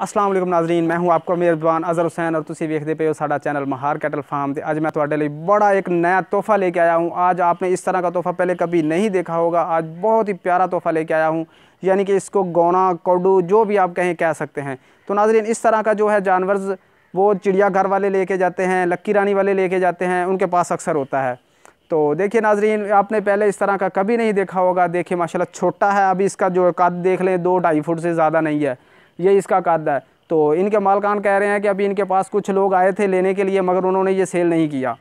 असलम नाजरीन मैं हूँ आपका मेज़बान अजहर हुसैन और तुम देखते पे हो साडा चैनल महार कैटल फार्म से अज मैं थोड़े लिए बड़ा एक नया तोहफा लेके आया हूँ आज आपने इस तरह का तोहफा पहले कभी नहीं देखा होगा आज बहुत ही प्यारा तोहफा लेके आया हूँ यानी कि इसको गौना कोडू जो भी आप कहें कह सकते हैं तो नाजरीन इस तरह का जो है जानवर वो चिड़ियाघर वाले लेके जाते हैं लक्की रानी वाले लेके जाते हैं उनके पास अक्सर होता है तो देखिए नाजरीन आपने पहले इस तरह का कभी नहीं देखा होगा देखिए माशाल्लाह छोटा है अभी इसका जो कद देख लें दो ढाई फुट से ज़्यादा नहीं है ये इसका कायदा है तो इनके मालकान कह रहे हैं कि अभी इनके पास कुछ लोग आए थे लेने के लिए मगर उन्होंने ये सेल नहीं किया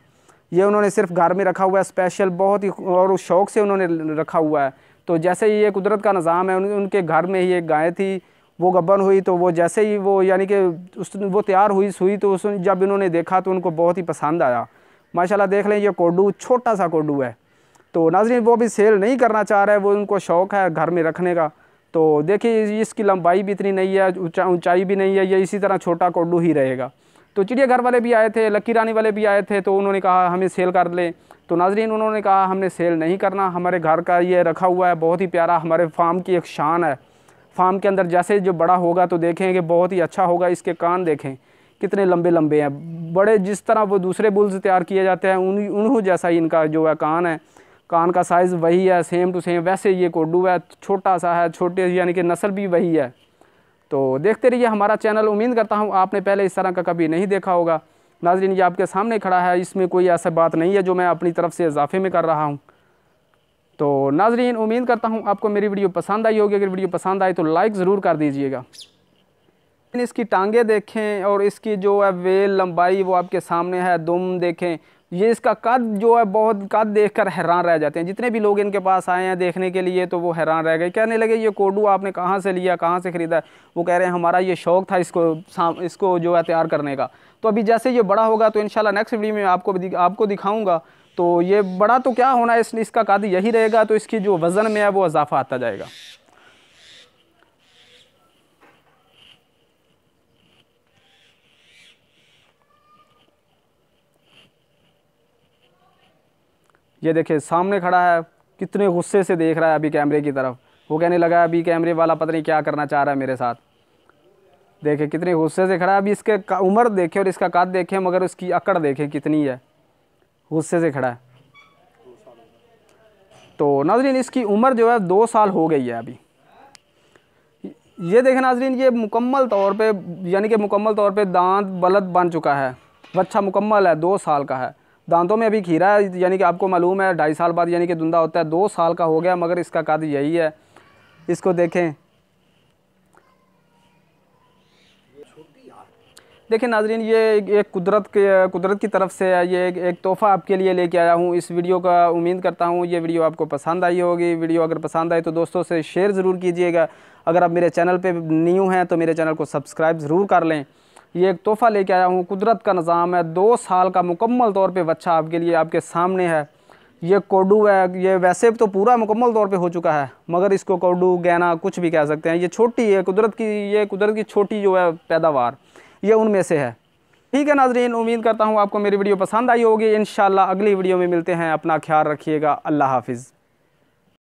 ये उन्होंने सिर्फ घर में रखा हुआ है स्पेशल बहुत ही और शौक़ से उन्होंने रखा हुआ है तो जैसे ही ये कुदरत का निज़ाम है उनके घर में ही एक गाय थी वो गब्बन हुई तो वो जैसे ही वो यानी कि उस वो तैयार हुई सुई तो उस जब इन्होंने देखा तो उनको बहुत ही पसंद आया माशाल्लाह देख लें ये कोडू छोटा सा कोडू है तो नाजरीन वो भी सेल नहीं करना चाह रहा है वो उनको शौक़ है घर में रखने का तो देखिए इसकी लंबाई भी इतनी नहीं है ऊंचाई भी नहीं है ये इसी तरह छोटा कोडू ही रहेगा तो चिड़ियाघर वाले भी आए थे लक्की रानी वाले भी आए थे तो उन्होंने कहा हमें सेल कर लें तो नाजरीन उन्होंने कहा हमने सेल नहीं करना हमारे घर का ये रखा हुआ है बहुत ही प्यारा हमारे फार्म की एक शान है फार्म के अंदर जैसे जो बड़ा होगा तो देखें कि बहुत ही अच्छा होगा इसके कान देखें कितने लंबे लंबे हैं बड़े जिस तरह वो दूसरे बुल्स तैयार किए जाते हैं उन उन्हों जैसा ही इनका जो है कान है कान का साइज़ वही है सेम टू सेम वैसे ये कोडू है छोटा सा है छोटे यानी कि नस्ल भी वही है तो देखते रहिए हमारा चैनल उम्मीद करता हूँ आपने पहले इस तरह का कभी नहीं देखा होगा नाजरीन ये आपके सामने खड़ा है इसमें कोई ऐसा बात नहीं है जो मैं अपनी तरफ से इजाफे में कर रहा हूँ तो नाजरीन उम्मीद करता हूँ आपको मेरी वीडियो पसंद आई होगी अगर वीडियो पसंद आई तो लाइक ज़रूर कर दीजिएगा इसकी टांगे देखें और इसकी जो है वेल लंबाई वो आपके सामने है दुम देखें ये इसका कद जो है बहुत कद देखकर हैरान रह जाते हैं जितने भी लोग इनके पास आए हैं देखने के लिए तो वो हैरान रह गए कहने लगे ये कोडू आपने कहाँ से लिया कहाँ से ख़रीदा वो कह रहे हैं हमारा ये शौक़ था इसको इसको जो है तैयार करने का तो अभी जैसे ये बड़ा होगा तो इन नेक्स्ट वीडियो में आपको आपको दिखाऊँगा तो ये बड़ा तो क्या होना है इस, इसका कद यही रहेगा तो इसकी जो वज़न में है वो इजाफा आता जाएगा ये देखिए सामने खड़ा है कितने गुस्से से देख रहा है अभी कैमरे की तरफ वो कहने लगा अभी कैमरे वाला पता नहीं क्या करना चाह रहा है मेरे साथ देखे कितने गुस्से से खड़ा है अभी इसके उम्र देखे और इसका काद देखे मगर उसकी अकड़ देखे कितनी है गुस्से से खड़ा है तो नाजरीन इसकी उम्र जो है दो साल हो गई है अभी ये देखे नाजरीन ये मुकम्मल तौर पे यानी कि मुकम्मल तौर पे दांत बलद बन चुका है बच्चा मुकम्मल है दो साल का है दांतों में अभी खीरा यानी कि आपको मालूम है ढाई साल बाद यानी कि धुंधा होता है दो साल का हो गया मगर इसका कद यही है इसको देखें देखें नाजरीन ये एक कुदरत के कुदरत की तरफ से ये एक, एक तोहफ़ा आपके लिए लेके आया हूँ इस वीडियो का उम्मीद करता हूँ ये वीडियो आपको पसंद आई होगी वीडियो अगर पसंद आए तो दोस्तों से शेयर ज़रूर कीजिएगा अगर आप मेरे चैनल पे न्यू हैं तो मेरे चैनल को सब्सक्राइब ज़रूर कर लें ये एक तोहफ़ा लेके आया हूँ कुदरत का निज़ाम है दो साल का मुकम्मल तौर पे बच्चा आपके लिए आपके सामने है ये कोडू है ये वैसे तो पूरा मुकम्मल तौर पे हो चुका है मगर इसको कोडू गहना कुछ भी कह सकते हैं ये छोटी है कुदरत की ये कुदरत की छोटी जो है पैदावार ये उनमें से है ठीक है नाजरीन उम्मीद करता हूँ आपको मेरी वीडियो पसंद आई होगी इन अगली वीडियो में मिलते हैं अपना ख्याल रखिएगा अल्लाह हाफिज़